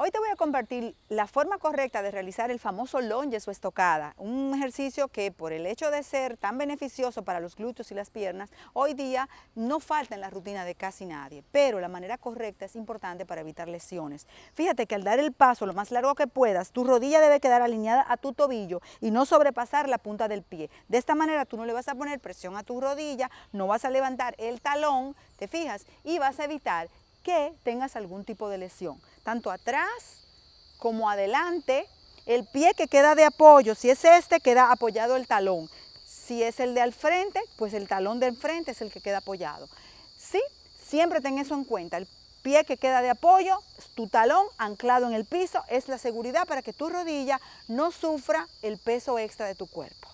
Hoy te voy a compartir la forma correcta de realizar el famoso longe o estocada, un ejercicio que por el hecho de ser tan beneficioso para los glúteos y las piernas, hoy día no falta en la rutina de casi nadie, pero la manera correcta es importante para evitar lesiones. Fíjate que al dar el paso lo más largo que puedas, tu rodilla debe quedar alineada a tu tobillo y no sobrepasar la punta del pie. De esta manera tú no le vas a poner presión a tu rodilla, no vas a levantar el talón, ¿te fijas? Y vas a evitar tengas algún tipo de lesión, tanto atrás como adelante. El pie que queda de apoyo, si es este, queda apoyado el talón. Si es el de al frente, pues el talón del frente es el que queda apoyado. ¿Sí? Siempre ten eso en cuenta. El pie que queda de apoyo, tu talón anclado en el piso, es la seguridad para que tu rodilla no sufra el peso extra de tu cuerpo.